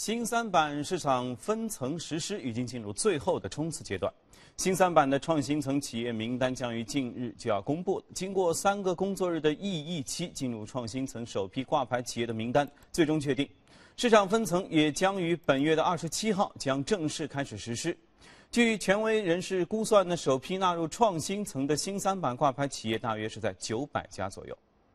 新三板市场分层实施已经进入最后的冲刺阶段，新三板的创新层企业名单将于近日就要公布。经过三个工作日的异议期，进入创新层首批挂牌企业的名单最终确定。市场分层也将于本月的二十七号将正式开始实施。据权威人士估算，呢首批纳入创新层的新三板挂牌企业大约是在九百家左右。